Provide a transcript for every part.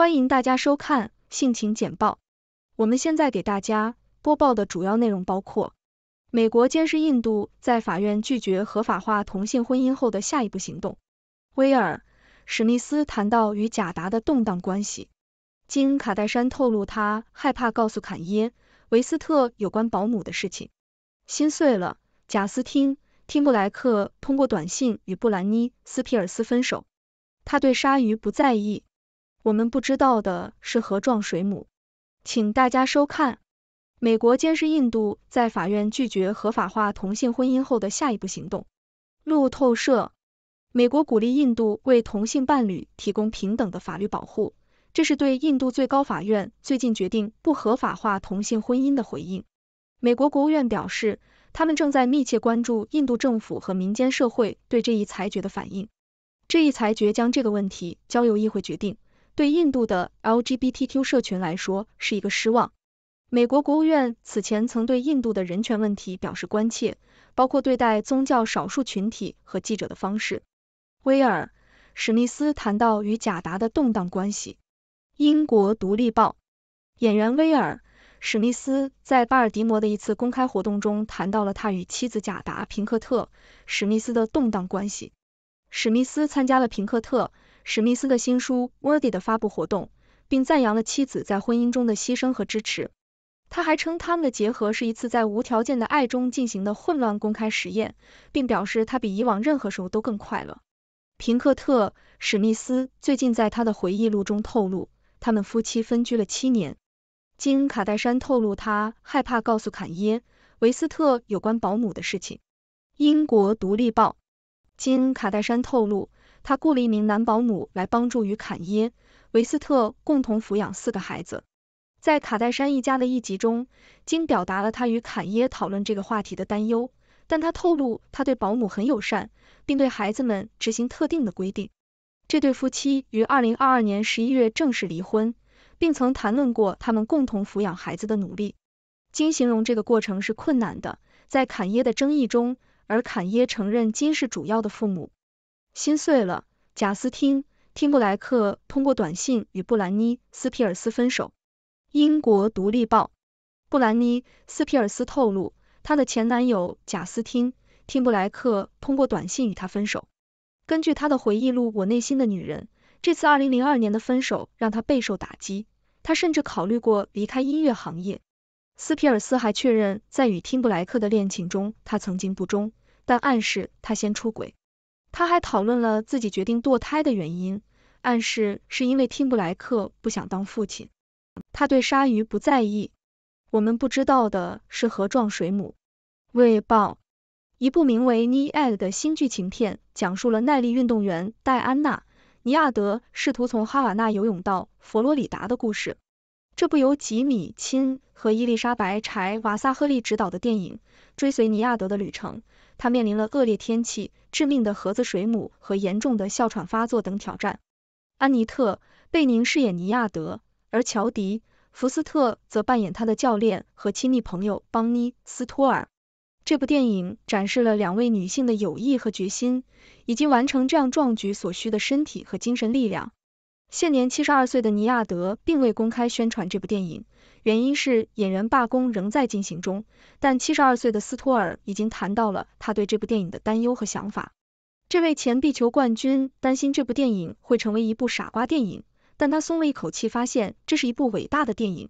欢迎大家收看《性情简报》。我们现在给大家播报的主要内容包括：美国监视印度在法院拒绝合法化同性婚姻后的下一步行动；威尔·史密斯谈到与贾达的动荡关系；金·卡戴珊透露他害怕告诉坎耶·维斯特有关保姆的事情；心碎了，贾斯汀·汀布莱克通过短信与布兰妮·斯皮尔斯分手，他对鲨鱼不在意。我们不知道的是何状水母，请大家收看。美国监视印度在法院拒绝合法化同性婚姻后的下一步行动。路透社，美国鼓励印度为同性伴侣提供平等的法律保护，这是对印度最高法院最近决定不合法化同性婚姻的回应。美国国务院表示，他们正在密切关注印度政府和民间社会对这一裁决的反应。这一裁决将这个问题交由议会决定。对印度的 LGBTQ 社群来说是一个失望。美国国务院此前曾对印度的人权问题表示关切，包括对待宗教少数群体和记者的方式。威尔·史密斯谈到与贾达的动荡关系。《英国独立报》演员威尔·史密斯在巴尔的摩的一次公开活动中谈到了他与妻子贾达·平克特·史密斯的动荡关系。史密斯参加了平克特。史密斯的新书《Wordy》的发布活动，并赞扬了妻子在婚姻中的牺牲和支持。他还称他们的结合是一次在无条件的爱中进行的混乱公开实验，并表示他比以往任何时候都更快乐。平克特·史密斯最近在他的回忆录中透露，他们夫妻分居了七年。金·卡戴珊透露，他害怕告诉坎耶·维斯特有关保姆的事情。英国《独立报》金·卡戴珊透露。他雇了一名男保姆来帮助与坎耶·维斯特共同抚养四个孩子。在卡戴珊一家的一集中，金表达了他与坎耶讨论这个话题的担忧，但他透露他对保姆很友善，并对孩子们执行特定的规定。这对夫妻于二零二二年十一月正式离婚，并曾谈论过他们共同抚养孩子的努力。金形容这个过程是困难的，在坎耶的争议中，而坎耶承认金是主要的父母。心碎了，贾斯汀·汀布莱克通过短信与布兰妮·斯皮尔斯分手。英国《独立报》布兰妮·斯皮尔斯透露，她的前男友贾斯汀·汀布莱克通过短信与她分手。根据她的回忆录《我内心的女人》，这次二零零二年的分手让她备受打击，她甚至考虑过离开音乐行业。斯皮尔斯还确认，在与汀布莱克的恋情中，她曾经不忠，但暗示他先出轨。他还讨论了自己决定堕胎的原因，暗示是因为听布莱克不想当父亲，他对鲨鱼不在意。我们不知道的是，河状水母。《卫报》一部名为《尼埃》的新剧情片，讲述了耐力运动员戴安娜·尼亚德试图从哈瓦那游泳到佛罗里达的故事。这部由吉米·亲和伊丽莎白·柴瓦萨赫利执导的电影，追随尼亚德的旅程。他面临了恶劣天气、致命的盒子水母和严重的哮喘发作等挑战。安妮特·贝宁饰演尼亚德，而乔迪·福斯特则扮演他的教练和亲密朋友邦尼·斯托尔。这部电影展示了两位女性的友谊和决心，以及完成这样壮举所需的身体和精神力量。现年七十二岁的尼亚德并未公开宣传这部电影。原因是演员罢工仍在进行中，但七十二岁的斯托尔已经谈到了他对这部电影的担忧和想法。这位前壁球冠军担心这部电影会成为一部傻瓜电影，但他松了一口气，发现这是一部伟大的电影。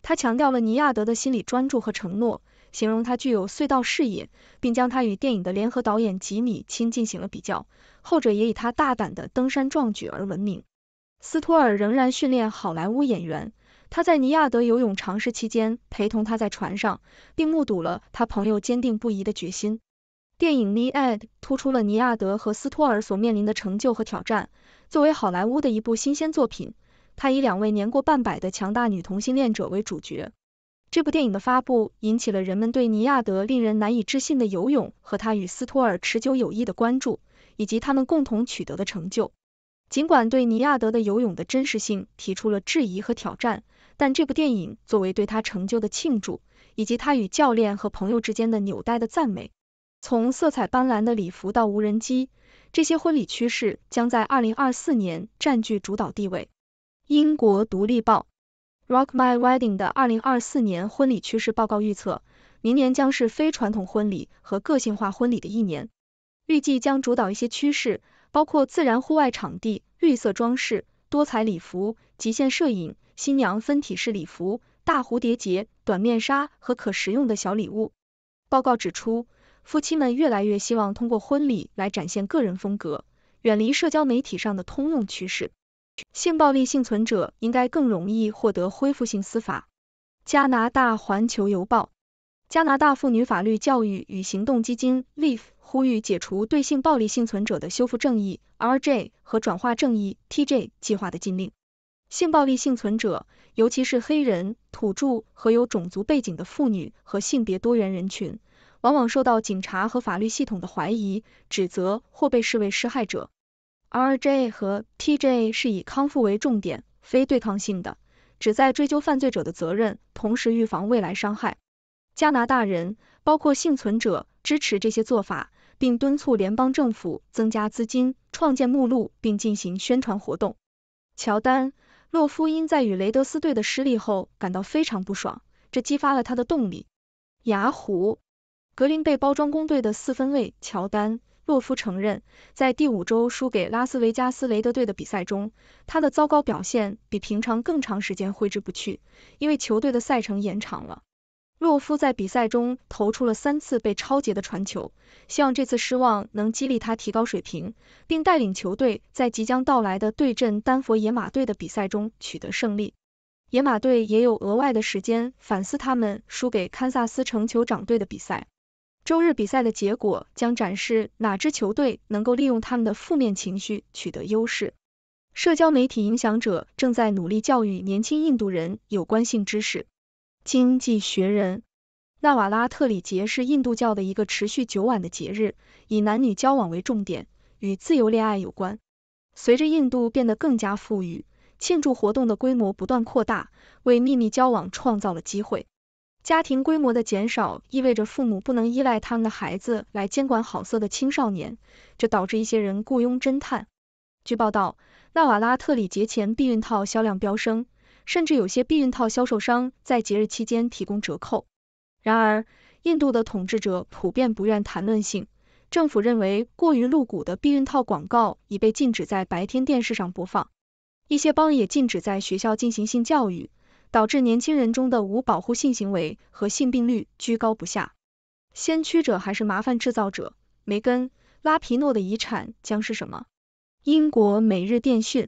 他强调了尼亚德的心理专注和承诺，形容他具有隧道视野，并将他与电影的联合导演吉米亲进行了比较，后者也以他大胆的登山壮举而闻名。斯托尔仍然训练好莱坞演员。他在尼亚德游泳尝试期间陪同他在船上，并目睹了他朋友坚定不移的决心。电影《n i e d 突出了尼亚德和斯托尔所面临的成就和挑战。作为好莱坞的一部新鲜作品，它以两位年过半百的强大女同性恋者为主角。这部电影的发布引起了人们对尼亚德令人难以置信的游泳和他与斯托尔持久友谊的关注，以及他们共同取得的成就。尽管对尼亚德的游泳的真实性提出了质疑和挑战，但这部电影作为对他成就的庆祝，以及他与教练和朋友之间的纽带的赞美。从色彩斑斓的礼服到无人机，这些婚礼趋势将在二零二四年占据主导地位。英国独立报《Rock My Wedding》的二零二四年婚礼趋势报告预测，明年将是非传统婚礼和个性化婚礼的一年，预计将主导一些趋势，包括自然户外场地、绿色装饰、多彩礼服、极限摄影。新娘分体式礼服、大蝴蝶结、短面纱和可食用的小礼物。报告指出，夫妻们越来越希望通过婚礼来展现个人风格，远离社交媒体上的通用趋势。性暴力幸存者应该更容易获得恢复性司法。加拿大环球邮报、加拿大妇女法律教育与行动基金 l e a f 呼吁解除对性暴力幸存者的修复正义 （RJ） 和转化正义 （TJ） 计划的禁令。性暴力幸存者，尤其是黑人、土著和有种族背景的妇女和性别多元人群，往往受到警察和法律系统的怀疑、指责或被视为施害者。RJ 和 TJ 是以康复为重点、非对抗性的，旨在追究犯罪者的责任，同时预防未来伤害。加拿大人，包括幸存者，支持这些做法，并敦促联邦政府增加资金、创建目录并进行宣传活动。乔丹。洛夫因在与雷德斯队的失利后感到非常不爽，这激发了他的动力。雅虎，格林贝包装工队的四分卫乔丹·洛夫承认，在第五周输给拉斯维加斯雷德队的比赛中，他的糟糕表现比平常更长时间挥之不去，因为球队的赛程延长了。洛夫在比赛中投出了三次被超截的传球，希望这次失望能激励他提高水平，并带领球队在即将到来的对阵丹佛野马队的比赛中取得胜利。野马队也有额外的时间反思他们输给堪萨斯城酋长队的比赛。周日比赛的结果将展示哪支球队能够利用他们的负面情绪取得优势。社交媒体影响者正在努力教育年轻印度人有关性知识。《经济学人》：纳瓦拉特里节是印度教的一个持续九晚的节日，以男女交往为重点，与自由恋爱有关。随着印度变得更加富裕，庆祝活动的规模不断扩大，为秘密交往创造了机会。家庭规模的减少意味着父母不能依赖他们的孩子来监管好色的青少年，这导致一些人雇佣侦探。据报道，纳瓦拉特里节前避孕套销量飙升。甚至有些避孕套销售商在节日期间提供折扣。然而，印度的统治者普遍不愿谈论性。政府认为过于露骨的避孕套广告已被禁止在白天电视上播放，一些邦也禁止在学校进行性教育，导致年轻人中的无保护性行为和性病率居高不下。先驱者还是麻烦制造者？梅根·拉皮诺的遗产将是什么？英国每日电讯，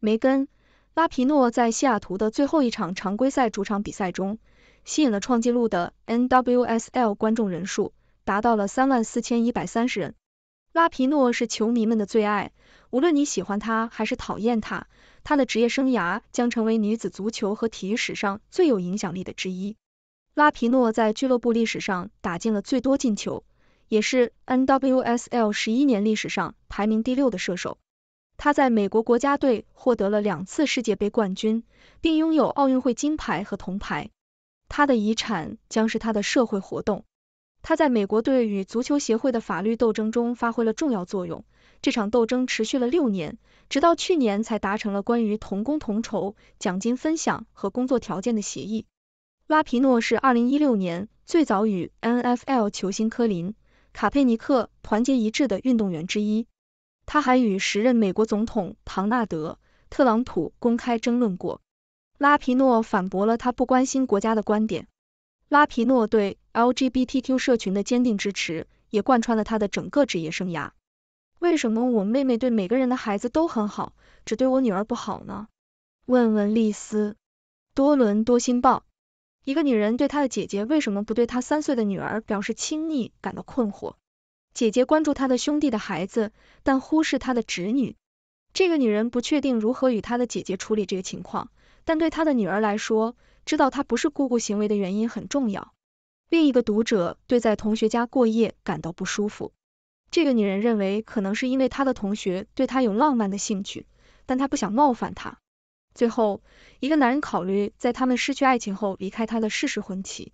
梅根。拉皮诺在西雅图的最后一场常规赛主场比赛中，吸引了创纪录的 NWSL 观众人数，达到了三万四千一百三十人。拉皮诺是球迷们的最爱，无论你喜欢他还是讨厌他，他的职业生涯将成为女子足球和体育史上最有影响力的之一。拉皮诺在俱乐部历史上打进了最多进球，也是 NWSL 十一年历史上排名第六的射手。他在美国国家队获得了两次世界杯冠军，并拥有奥运会金牌和铜牌。他的遗产将是他的社会活动。他在美国队与足球协会的法律斗争中发挥了重要作用，这场斗争持续了六年，直到去年才达成了关于同工同酬、奖金分享和工作条件的协议。拉皮诺是二零一六年最早与 NFL 球星科林·卡佩尼克团结一致的运动员之一。他还与时任美国总统唐纳德·特朗普公开争论过。拉皮诺反驳了他不关心国家的观点。拉皮诺对 LGBTQ 社群的坚定支持也贯穿了他的整个职业生涯。为什么我妹妹对每个人的孩子都很好，只对我女儿不好呢？问问丽斯·多伦多新报：一个女人对她的姐姐为什么不对她三岁的女儿表示亲昵感到困惑？姐姐关注她的兄弟的孩子，但忽视她的侄女。这个女人不确定如何与她的姐姐处理这个情况，但对她的女儿来说，知道她不是姑姑行为的原因很重要。另一个读者对在同学家过夜感到不舒服。这个女人认为可能是因为她的同学对她有浪漫的兴趣，但她不想冒犯他。最后一个男人考虑在他们失去爱情后离开他的事实婚期。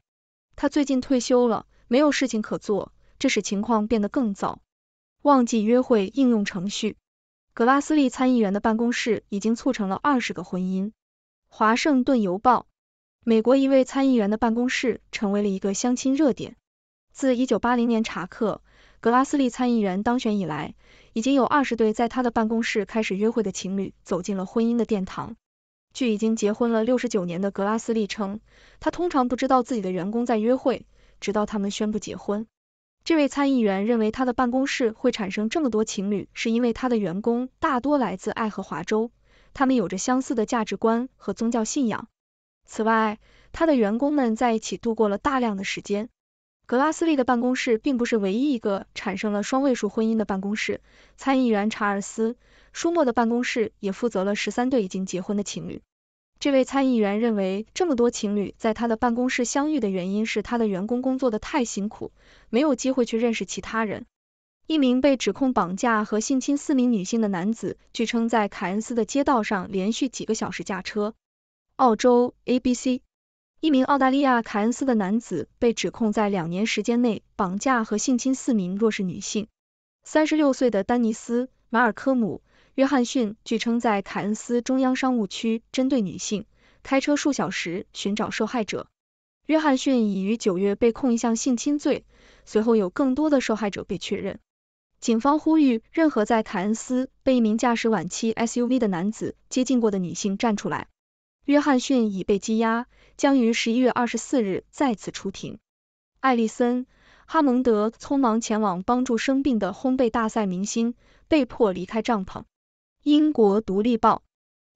他最近退休了，没有事情可做。这使情况变得更糟。忘记约会应用程序，格拉斯利参议员的办公室已经促成了二十个婚姻。华盛顿邮报：美国一位参议员的办公室成为了一个相亲热点。自一九八零年查克·格拉斯利参议员当选以来，已经有二十对在他的办公室开始约会的情侣走进了婚姻的殿堂。据已经结婚了六十九年的格拉斯利称，他通常不知道自己的员工在约会，直到他们宣布结婚。这位参议员认为，他的办公室会产生这么多情侣，是因为他的员工大多来自爱荷华州，他们有着相似的价值观和宗教信仰。此外，他的员工们在一起度过了大量的时间。格拉斯利的办公室并不是唯一一个产生了双位数婚姻的办公室，参议员查尔斯·舒默的办公室也负责了十三对已经结婚的情侣。这位参议员认为，这么多情侣在他的办公室相遇的原因是他的员工工作的太辛苦，没有机会去认识其他人。一名被指控绑架和性侵四名女性的男子，据称在凯恩斯的街道上连续几个小时驾车。澳洲 ABC，一名澳大利亚凯恩斯的男子被指控在两年时间内绑架和性侵四名弱势女性。三十六岁的丹尼斯·马尔科姆。约翰逊据称在凯恩斯中央商务区针对女性开车数小时寻找受害者。约翰逊已于九月被控一项性侵罪，随后有更多的受害者被确认。警方呼吁任何在凯恩斯被一名驾驶晚期 SUV 的男子接近过的女性站出来。约翰逊已被羁押，将于十一月二十四日再次出庭。艾利森·哈蒙德匆忙前往帮助生病的烘焙大赛明星，被迫离开帐篷。《英国独立报》：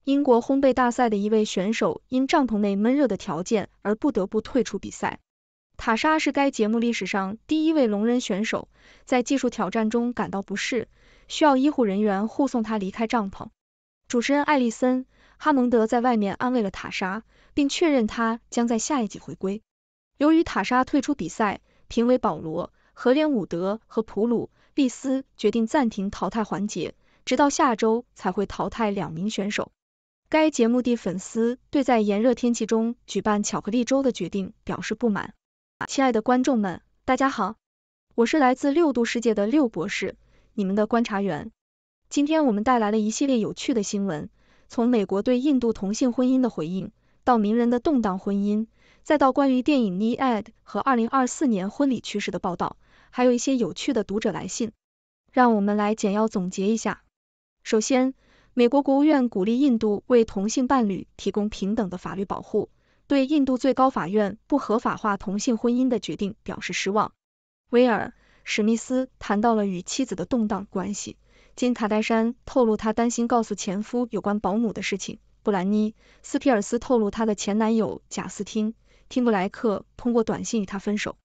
英国烘焙大赛的一位选手因帐篷内闷热的条件而不得不退出比赛。塔莎是该节目历史上第一位聋人选手，在技术挑战中感到不适，需要医护人员护送他离开帐篷。主持人艾丽森·哈蒙德在外面安慰了塔莎，并确认他将在下一季回归。由于塔莎退出比赛，评委保罗·何连伍德和普鲁利斯决定暂停淘汰环节。直到下周才会淘汰两名选手。该节目的粉丝对在炎热天气中举办巧克力周的决定表示不满。亲爱的观众们，大家好，我是来自六度世界的六博士，你们的观察员。今天我们带来了一系列有趣的新闻，从美国对印度同性婚姻的回应，到名人的动荡婚姻，再到关于电影《n e e d 和二零二四年婚礼趋势的报道，还有一些有趣的读者来信。让我们来简要总结一下。首先，美国国务院鼓励印度为同性伴侣提供平等的法律保护，对印度最高法院不合法化同性婚姻的决定表示失望。威尔·史密斯谈到了与妻子的动荡关系，金·卡戴珊透露他担心告诉前夫有关保姆的事情，布兰妮·斯皮尔斯透露她的前男友贾斯汀·汀布莱克通过短信与他分手。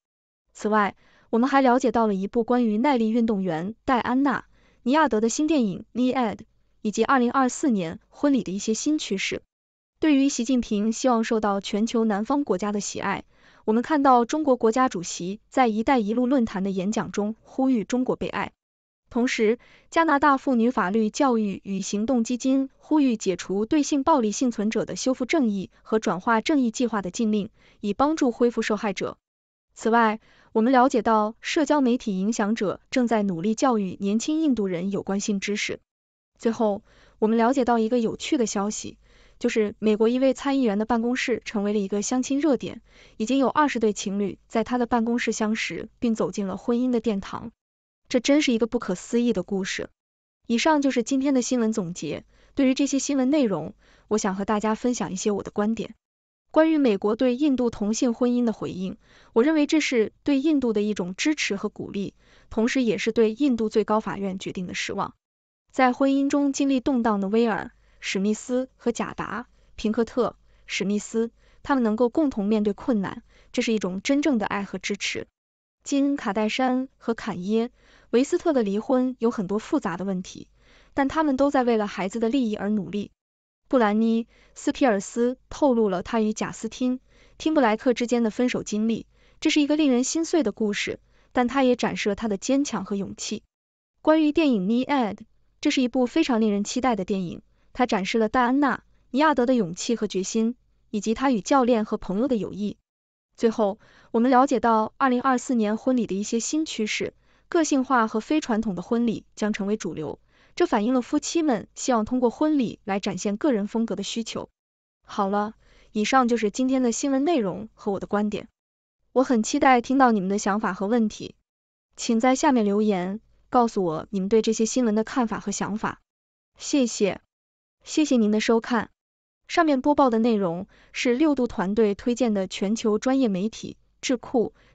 此外，我们还了解到了一部关于耐力运动员戴安娜。尼亚德的新电影 n e e d 以及二零二四年婚礼的一些新趋势。对于习近平希望受到全球南方国家的喜爱，我们看到中国国家主席在“一带一路”论坛的演讲中呼吁中国被爱。同时，加拿大妇女法律教育与行动基金呼吁解除对性暴力幸存者的修复正义和转化正义计划的禁令，以帮助恢复受害者。此外，我们了解到，社交媒体影响者正在努力教育年轻印度人有关性知识。最后，我们了解到一个有趣的消息，就是美国一位参议员的办公室成为了一个相亲热点，已经有二十对情侣在他的办公室相识并走进了婚姻的殿堂。这真是一个不可思议的故事。以上就是今天的新闻总结。对于这些新闻内容，我想和大家分享一些我的观点。关于美国对印度同性婚姻的回应，我认为这是对印度的一种支持和鼓励，同时也是对印度最高法院决定的失望。在婚姻中经历动荡的威尔·史密斯和贾达·平克特·史密斯，他们能够共同面对困难，这是一种真正的爱和支持。金·卡戴珊和坎耶·维斯特的离婚有很多复杂的问题，但他们都在为了孩子的利益而努力。布兰妮斯皮尔斯透露了她与贾斯汀汀布莱克之间的分手经历，这是一个令人心碎的故事，但她也展示了她的坚强和勇气。关于电影《Ed》，这是一部非常令人期待的电影，它展示了戴安娜尼亚德的勇气和决心，以及她与教练和朋友的友谊。最后，我们了解到二零二四年婚礼的一些新趋势，个性化和非传统的婚礼将成为主流。这反映了夫妻们希望通过婚礼来展现个人风格的需求。好了，以上就是今天的新闻内容和我的观点。我很期待听到你们的想法和问题，请在下面留言告诉我你们对这些新闻的看法和想法。谢谢，谢谢您的收看。上面播报的内容是六度团队推荐的全球专业媒体智库。